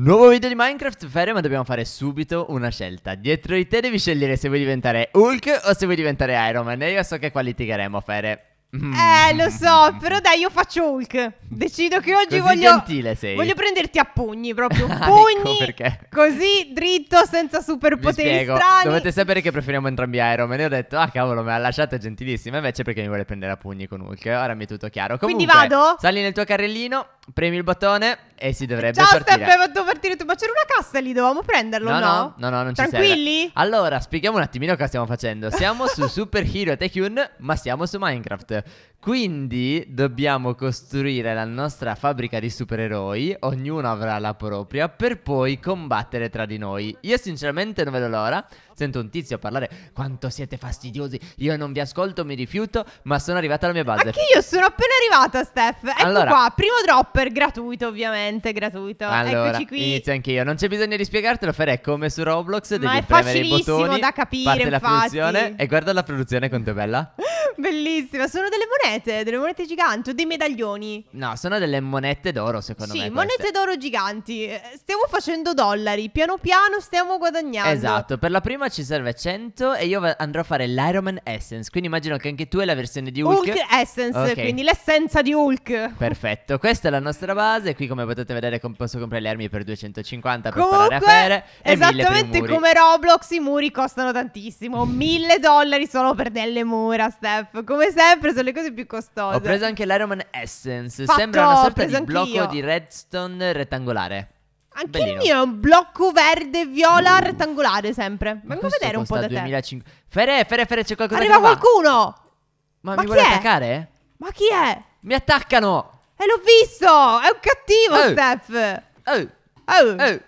Nuovo video di Minecraft Ferio, ma dobbiamo fare subito una scelta. Dietro di te devi scegliere se vuoi diventare Hulk o se vuoi diventare Iron Man. E io so che qua litigheremo, Fere. Mm. Eh, lo so, però dai, io faccio Hulk. Decido che oggi così voglio. gentile sei. Voglio prenderti a pugni proprio. Ah, pugni. ecco perché. così dritto, senza superpoteri strani. Dovete sapere che preferiamo entrambi Iron Man. E ho detto, ah, cavolo, me l'ha lasciata gentilissima. Invece, perché mi vuole prendere a pugni con Hulk. Ora mi è tutto chiaro. Comunque, Quindi vado? Sali nel tuo carrellino. Premi il bottone e si dovrebbe Già, partire. Già, Steph, partire tu, ma c'era una cassa lì, dovevamo prenderlo, no? No, no, no, non ci Tranquilli? Allora, spieghiamo un attimino cosa stiamo facendo. Siamo su Super Hero Tech ma siamo su Minecraft. Quindi dobbiamo costruire la nostra fabbrica di supereroi, ognuno avrà la propria, per poi combattere tra di noi. Io sinceramente non vedo l'ora, sento un tizio parlare, quanto siete fastidiosi, io non vi ascolto, mi rifiuto, ma sono arrivata alla mia base. Anche io sono appena arrivata, Steph. Ecco allora, qua, primo dropper, gratuito ovviamente, gratuito. Allora, Eccoci qui. Inizio anch'io, non c'è bisogno di spiegartelo, Fare come su Roblox, devi ma premere i bottoni. Ma è facilissimo da capire, parte infatti. la produzione e guarda la produzione quanto è bella. Bellissima, sono delle monete, delle monete giganti o dei medaglioni. No, sono delle monete d'oro secondo sì, me. Sì, monete d'oro giganti. Eh, stiamo facendo dollari, piano piano stiamo guadagnando. Esatto, per la prima ci serve 100 e io andrò a fare l'Iron Man Essence, quindi immagino che anche tu hai la versione di Hulk. Hulk Essence, okay. quindi l'essenza di Hulk. Perfetto, questa è la nostra base, qui come potete vedere posso comprare le armi per 250 per fare Comunque, sparare a fere. Esattamente come Roblox i muri costano tantissimo, 1000 dollari solo per delle mura, Steph. Chef. Come sempre, sono le cose più costose. Ho preso anche l'Ironman Essence. Fatto, Sembra una sorta di blocco io. di redstone rettangolare. Anche Bellino. il mio è un blocco verde viola uh. rettangolare sempre. Vengo a vedere un po' da 2005. te. Fere, Fere, Fere, c'è qualcosa Arriva qualcuno! Ma, Ma mi vuole è? attaccare? Ma chi è? Mi attaccano! E eh, l'ho visto! È un cattivo, oh. Steph! Oh! Oh! oh.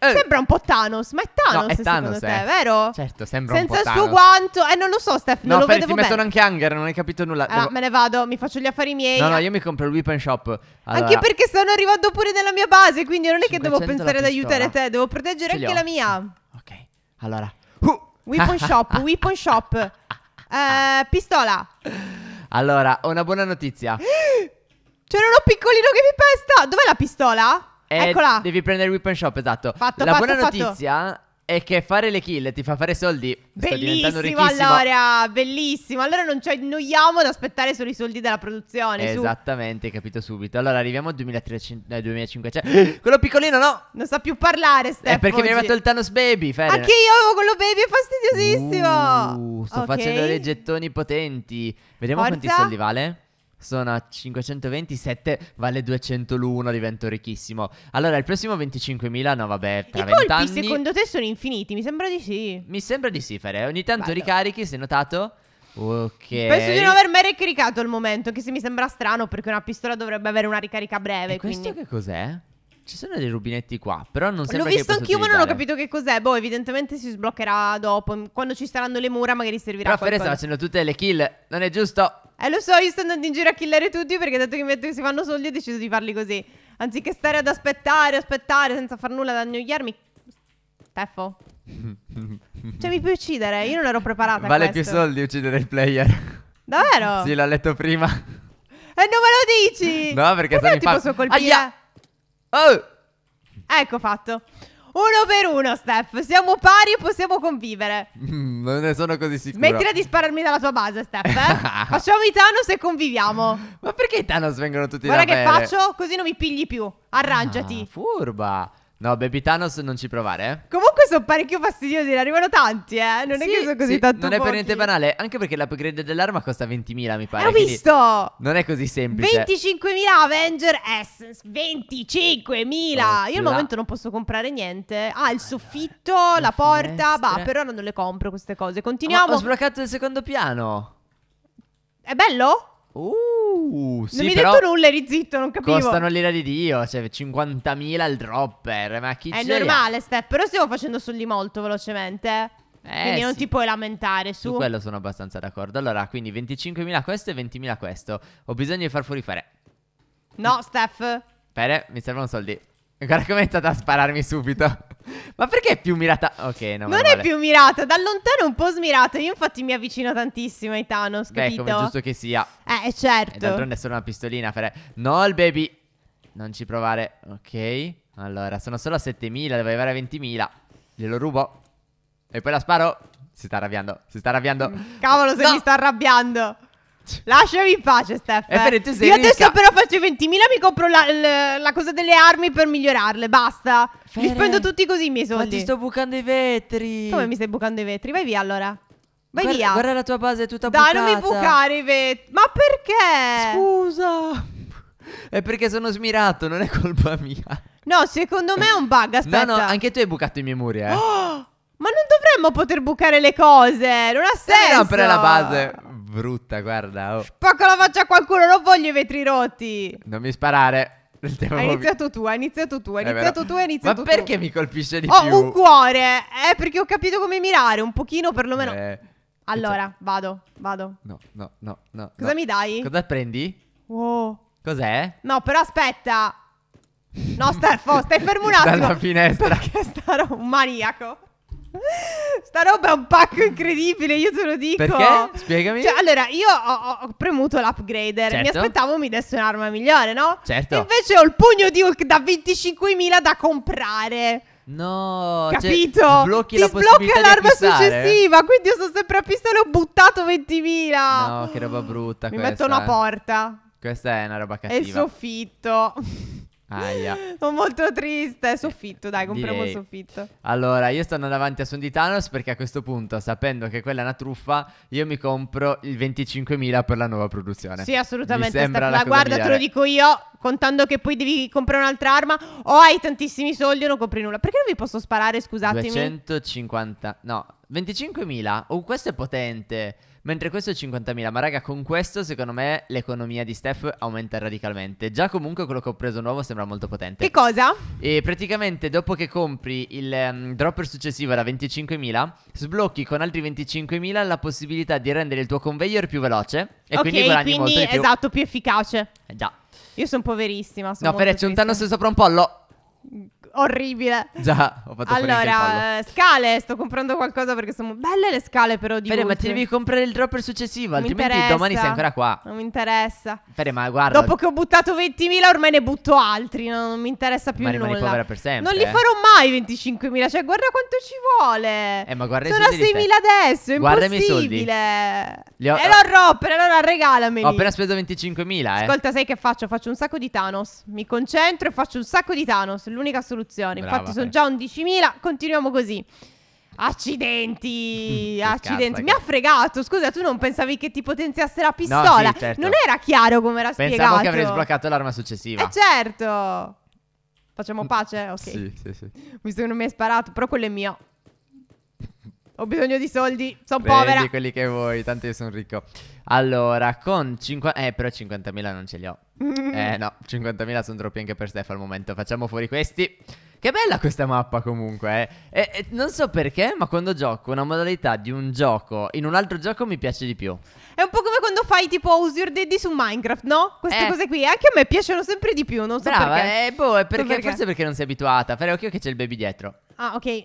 Eh. Sembra un po' Thanos, ma è Thanos, no, è Thanos, te, eh. vero? Certo, sembra Senza un po' Thanos. Senza il suo guanto, eh non lo so Steph, no, non lo Fede, vedevo ti mettono anche Hunger, non hai capito nulla Ah, Devo... me ne vado, mi faccio gli affari miei No, no, io mi compro il weapon shop allora... Anche perché stanno arrivando pure nella mia base, quindi non è che devo pensare ad aiutare te Devo proteggere anche la mia Ok, allora uh. Weapon shop, weapon shop eh, Pistola Allora, ho una buona notizia C'era uno piccolino che mi pesta Dov'è la pistola? Eccola. Devi prendere il whip and shop, esatto. Fatto, La fatto, buona fatto. notizia è che fare le kill ti fa fare soldi. Bellissimo, allora, bellissimo. Allora non ci annoiamo ad aspettare solo i soldi della produzione. Esattamente, hai capito subito. Allora arriviamo al 2500. Eh, quello piccolino, no? Non sa più parlare, Stefano. È perché oggi. mi è arrivato il Thanos Baby. Fede. Anche io avevo quello baby, è fastidiosissimo. Uh, sto okay. facendo dei gettoni potenti. Vediamo Forza. quanti soldi vale. Sono a 527, vale 200 l'uno, divento ricchissimo. Allora, il prossimo 25.000, no vabbè, tra I 20 colpi anni... secondo te sono infiniti? Mi sembra di sì. Mi sembra di sì, Fare. Ogni tanto Vado. ricarichi, sei notato? Ok. Penso di non aver mai ricaricato al momento, che se mi sembra strano perché una pistola dovrebbe avere una ricarica breve. E questo quindi... che cos'è? Ci sono dei rubinetti qua, però non sembra L'ho visto anch'io, ma non ho capito che cos'è. Boh, evidentemente si sbloccherà dopo. Quando ci saranno le mura, magari servirà però a qualcosa. Però Fere sta facendo tutte le kill. Non è giusto. Eh lo so, io sto andando in giro a killare tutti perché dato che mi detto che si fanno soldi ho deciso di farli così. Anziché stare ad aspettare, aspettare senza far nulla da annoiarmi. Steffo. cioè mi puoi uccidere, io non ero preparata Vale a più soldi uccidere il player. Davvero? sì, l'ho letto prima. E eh, non me lo dici! No, perché se mi fa... posso colpire. Oh! Ecco fatto. Uno per uno, Steph. Siamo pari e possiamo convivere. non ne sono così sicuro. Smettila di spararmi dalla tua base, Steph. Eh? Facciamo i Thanos e conviviamo. Ma perché i Thanos vengono tutti Guarda da me? Guarda che faccio, così non mi pigli più. Arrangiati. Ah, furba. No, Baby Thanos non ci provare, eh. Comunque sono parecchio fastidiosi, ne arrivano tanti, eh. Non sì, è che sono così sì, tanto Non pochi. è per niente banale, anche perché l'upgrade dell'arma costa 20.000, mi pare. Ho visto! Non è così semplice. 25.000 Avenger Essence, 25.000! Oh, Io al momento non posso comprare niente. Ah, il soffitto, allora, la porta, bah, però non le compro queste cose. Continuiamo. Ma ho sbloccato il secondo piano. È bello? Uh, sì, non mi hai detto nulla, eri zitto, non capivo. Costano l'ira di Dio, cioè 50.000 al dropper, ma chi c'è? È normale, Steph, però stiamo facendo soldi molto velocemente. Eh, quindi non ti puoi lamentare su. Su quello sono abbastanza d'accordo. Allora, quindi 25.000 questo e 20.000 questo. Ho bisogno di far fuori fare No, Steph. Fere, mi servono soldi. Guarda come è stata a spararmi subito. Ma perché è più mirata? Ok, no. Non è più mirata, da lontano è un po' smirata. Io infatti mi avvicino tantissimo ai Thanos, Beh, capito? Beh, come giusto che sia. Eh, eh, certo. d'altronde è solo una pistolina, fare. No, il baby. Non ci provare. Ok. Allora, sono solo a 7000, devo arrivare a 20.000. Glielo rubo. E poi la sparo. Si sta arrabbiando, si sta arrabbiando. Mm, cavolo, se no. mi sta arrabbiando. Lasciami in pace, Steph. Eh, Io adesso ca- però faccio i 20.000 mi compro la, la, la, cosa delle armi per migliorarle, basta. Fere, mi spendo tutti così i miei soldi. Ma ti sto bucando i vetri. Come mi stai bucando i vetri? Vai via allora. Vai guarda, via. Guarda la tua base è tutta bucata. Dai, non mi bucare i vetri. Ma perché? Scusa. È perché sono smirato, non è colpa mia. No, secondo me è un bug, aspetta. No, no, anche tu hai bucato i miei muri, eh. Oh, ma non dovremmo poter bucare le cose, non ha senso. Eh no, la base brutta, guarda. Oh. Spacca la faccia a qualcuno, non voglio i vetri rotti. Non mi sparare. Hai iniziato tu, hai iniziato tu, hai eh, iniziato tu, hai iniziato Ma tu. Ma perché mi colpisce di oh, più? Ho un cuore, eh, perché ho capito come mirare, un pochino perlomeno. Eh, allora, vado, vado. No, no, no, no. Cosa no. mi dai? Cosa prendi? Wow. Oh. Cos'è? No, però aspetta. No, Steffo, stai fermo un attimo. Dalla finestra. Perché starò un maniaco. Sta roba è un pacco incredibile, io te lo dico. Perché? Spiegami. Cioè, allora, io ho, ho premuto l'upgrader. Certo. Mi aspettavo mi desse un'arma migliore, no? Certo. E invece ho il pugno di Hulk da 25.000 da comprare. No, cioè, capito? Cioè, blocchi Ti la sblocca l'arma successiva. Quindi io sono sempre a pistola e ho buttato 20.000. No, che roba brutta. Mi questa. metto una porta. Questa è una roba cattiva. E il soffitto. Aia. Sono molto triste. Soffitto, dai, compriamo il soffitto. Allora, io stanno davanti a Son di Thanos perché a questo punto, sapendo che quella è una truffa, io mi compro il 25.000 per la nuova produzione. Sì, assolutamente. Mi sembra la guarda, migliore. te lo dico io, contando che poi devi comprare un'altra arma o hai tantissimi soldi o non compri nulla. Perché non vi posso sparare, scusatemi? 250. No, 25.000, oh questo è potente, mentre questo è 50.000, ma raga con questo secondo me l'economia di Steph aumenta radicalmente, già comunque quello che ho preso nuovo sembra molto potente. Che cosa? E praticamente dopo che compri il um, dropper successivo da 25.000, sblocchi con altri 25.000 la possibilità di rendere il tuo conveyor più veloce e okay, quindi guadagni quindi, molto di più. esatto, più efficace. Eh, già. Io sono poverissima, sono No, Fede, c'è un Thanos sopra un pollo orribile. Già, ho fatto Allora, eh, scale, sto comprando qualcosa perché sono belle le scale però di Fede, ma ti devi comprare il dropper successivo, Non altrimenti interessa. domani sei ancora qua. Non mi interessa. Fede, ma guarda, Dopo che ho buttato 20.000 ormai ne butto altri, no? non mi interessa più ma rimani nulla. povera per sempre. non li eh. farò mai 25.000, cioè guarda quanto ci vuole. Eh, ma guarda Sono a soldi di 6.000 adesso, è Guarda i miei soldi. impossibile. ho- e l'ho rompere, allora regalameli. Ho appena speso 25.000, eh. Ascolta, sai che faccio? Faccio un sacco di Thanos. Mi concentro e faccio un sacco di Thanos. L'unica soluzione soluzione. Brava, Infatti, sono eh. già 11.000, continuiamo così. Accidenti, accidenti. Mi ha fregato. Scusa, tu non pensavi che ti potenziasse la pistola? No, sì, certo. Non era chiaro come era Pensavo spiegato. Pensavo che avrei sbloccato l'arma successiva. Eh certo. Facciamo pace? Ok. Sì, sì, sì. Visto che non mi hai sparato, però quello è mio. Ho bisogno di soldi, sono povera. Prendi quelli che vuoi, tanto io sono ricco. Allora, con 50... Eh, però 50.000 non ce li ho. eh, no, 50.000 sono troppi anche per Stefano al momento. Facciamo fuori questi. Che bella questa mappa comunque, eh. E, e, non so perché, ma quando gioco una modalità di un gioco in un altro gioco mi piace di più. È un po' come quando fai tipo Use Your Daddy su Minecraft, no? Queste eh. cose qui, anche eh, a me piacciono sempre di più, non so Brava, perché. Eh, boh, è perché, perché. forse perché non sei abituata. Fare occhio che c'è il baby dietro. Ah, ok.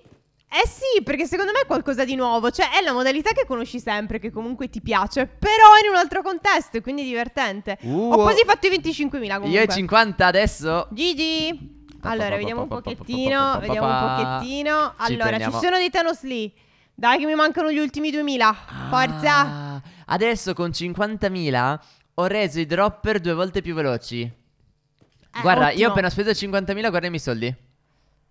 Eh sì, perché secondo me è qualcosa di nuovo, cioè è la modalità che conosci sempre, che comunque ti piace, però in un altro contesto e quindi è divertente. Uh, Ho quasi fatto i 25.000 comunque. Io e 50 adesso. Gigi. Allora, vediamo un pochettino, vediamo un pochettino. Allora, ci, sono dei Thanos lì. Dai che mi mancano gli ultimi 2000. Ah, Forza. adesso con 50.000 ho reso i dropper due volte più veloci. Eh, Guarda, ottimo. io ho appena speso 50.000, guarda i miei soldi.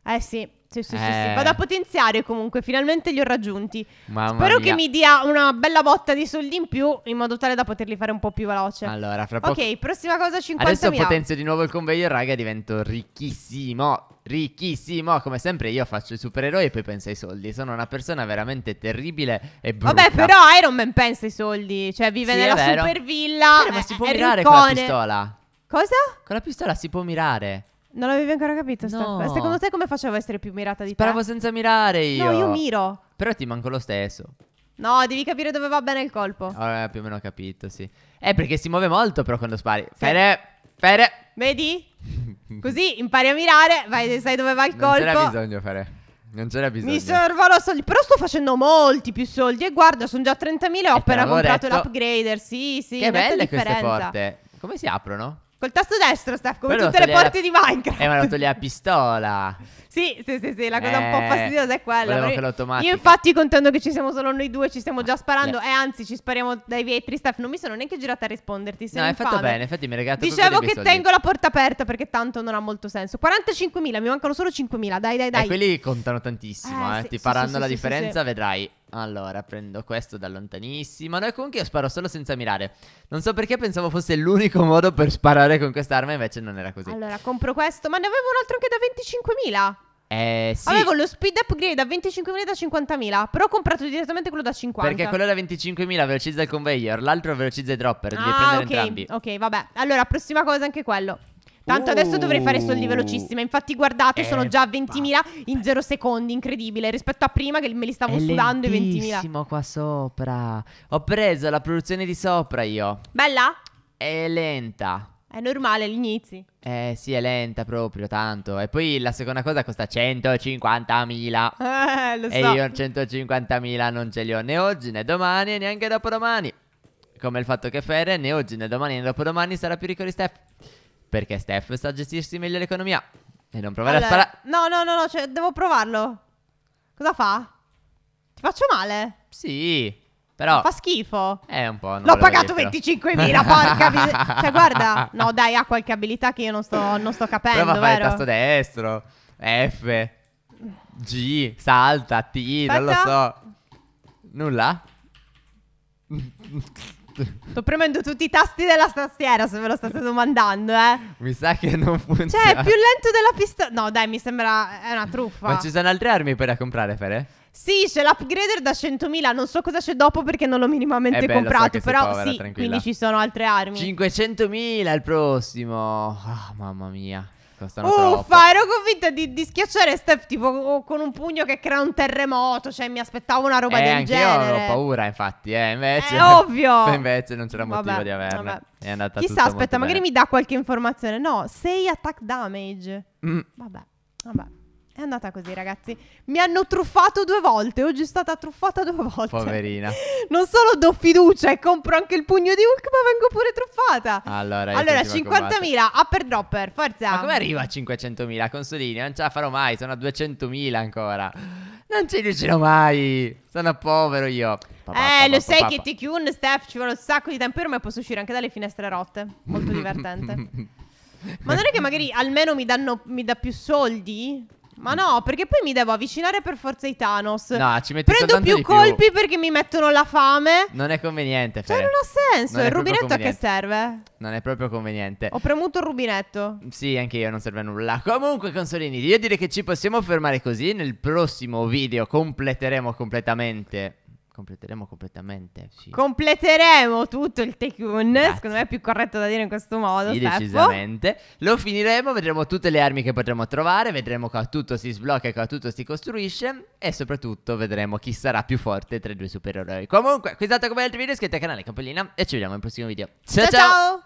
Eh sì, sì, sì, sì, Eh. sì. Vado a potenziare comunque, finalmente li ho raggiunti. Mamma Spero mia. che mi dia una bella botta di soldi in più in modo tale da poterli fare un po' più veloce. Allora, fra poco. ok, prossima cosa 50.000. Adesso potenzio di nuovo il conveyor, raga, divento ricchissimo. Ricchissimo. Come sempre, io faccio i supereroi e poi penso ai soldi. Sono una persona veramente terribile e brutta. Vabbè, però Iron Man pensa ai soldi, cioè vive Sì, nella supervilla. ma si può mirare con la pistola. Cosa? Con la pistola si può mirare. Non avevi ancora capito. No. cosa. Secondo te come facevo a essere più mirata di Speravo te? senza mirare io. No, io miro. Però ti manco lo stesso. No, devi capire dove va bene il colpo. Allora, ah, eh, più o meno ho capito, sì. Eh, perché si muove molto però quando spari. Fede, Fede. Vedi? Così impari a mirare, vai, sai dove va il Non c'era bisogno, Fede. Non c'era bisogno. Mi servono soldi, però sto facendo molti più soldi. E guarda, sono già 30.000. Ho eh, appena comprato detto. l'upgrader. Sì, sì. Che belle queste porte. Come si aprono? Col tasto destro, Steph, come Però tutte le porte la... di Minecraft. Eh, ma lo togli a pistola. sì, sì, sì, sì, la cosa eh, un po' eh, fastidiosa è quella. che l'automatico. Io infatti contando che ci siamo solo noi due, ci stiamo già sparando. Eh. E anzi, ci spariamo dai vetri, Steph. Non mi sono neanche girata a risponderti. Sei no, è fatto bene, infatti mi regalato Dicevo che soldi. tengo la porta aperta perché tanto non ha molto senso. 45.000, mi mancano solo 5.000, dai, dai, dai. E eh, quelli contano tantissimo, eh, eh. Sì, ti sì, faranno sì, la differenza, vedrai. Allora, prendo questo da lontanissimo. No, comunque io sparo solo senza mirare. Non so perché pensavo fosse l'unico modo per sparare con quest'arma, invece non era così. Allora, compro questo, ma ne avevo un altro anche da 25.000. Eh, sì. Avevo lo speed upgrade da 25.000 da 50.000. Però ho comprato direttamente quello da 50. Perché quello da 25.000 velocizza il conveyor, l'altro velocizza i dropper. Devi ah, prendere okay, entrambi. Ok, vabbè. Allora, prossima cosa, anche quello. Tanto uh, adesso dovrei fare soldi uh. velocissimi. Infatti, guardate, eh, sono già a 20.000 in 0 secondi. Incredibile. Rispetto a prima che me li stavo sudando i 20.000. È qua sopra. Ho preso la produzione di sopra io. Bella? È lenta. È normale, gli inizi. Eh sì, è lenta proprio, tanto. E poi la seconda cosa costa 150.000. Eh, lo so. E io 150.000 non ce li ho né oggi né domani e neanche dopodomani. Come il fatto che Ferre né oggi né domani né dopodomani sarà più ricco di Steph. Perché Steph sa gestirsi meglio l'economia. E non provare allora, a sparare. No, no, no, no, cioè, devo provarlo. Cosa fa? Ti faccio male? Sì. Però fa schifo. È un po'. L'ho pagato 25.000, porca miseria. Cioè, guarda. No, dai, ha qualche abilità che io non sto, non sto capendo. Prova a fare il tasto destro. F. G. Salta. T. Aspetta. Non lo so. Nulla? Sto premendo tutti i tasti della tastiera se ve lo state domandando, eh. Mi sa che non funziona. Cioè, è più lento della pistola. No, dai, mi sembra è una truffa. Ma ci sono altre armi per comprare, Fere? Sì, c'è l'upgrader da 100.000, non so cosa c'è dopo perché non l'ho minimamente eh beh, comprato, so però povera, sì, tranquilla. quindi ci sono altre armi. 500.000 il prossimo. Ah, oh, mamma mia. Cioè, Uffa, troppo. ero convinta di, di, schiacciare Steph tipo con un pugno che crea un terremoto. Cioè, mi aspettavo una roba eh, del genere. Io avevo paura, infatti. Eh, invece, è eh, ovvio. invece non c'era motivo vabbè, di averla. È andata Chissà, aspetta, magari bene. mi dà qualche informazione. No, 6 attack damage. Mm. Vabbè, vabbè. È andata così, ragazzi. Mi hanno truffato due volte. Oggi è stata truffata due volte. Poverina. Non solo do fiducia e compro anche il pugno di Hulk, ma vengo pure truffata. Allora, allora 50.000 upper dropper, forza. Ma come arriva a 500.000? Consolini, non ce la farò mai. Sono a 200.000 ancora. Non ci riuscirò mai. Sono povero io. Pa, pa, eh, pa, eh, lo sai che TQ, Steph, ci vuole un sacco di tempo. Ma posso uscire anche dalle finestre rotte. Molto divertente. ma non è che magari almeno mi, danno, mi dà più soldi? Ma no, perché poi mi devo avvicinare per forza ai Thanos. No, ci metti Prendo più colpi più. perché mi mettono la fame. Non è conveniente. Cioè, non ha senso. Non il rubinetto a che serve? Non è proprio conveniente. Ho premuto il rubinetto. Sì, anche io non serve a nulla. Comunque, consolini, io direi che ci possiamo fermare così. Nel prossimo video completeremo completamente completeremo completamente. Sì. Completeremo tutto il take one. Secondo me è più corretto da dire in questo modo. Sì, Steppo. decisamente. Lo finiremo, vedremo tutte le armi che potremo trovare. Vedremo che tutto si sblocca e che tutto si costruisce. E soprattutto vedremo chi sarà più forte tra i due supereroi. Comunque, qui è stato come altri video. Iscrivetevi al canale, campanellina. E ci vediamo nel prossimo video. ciao! ciao. ciao.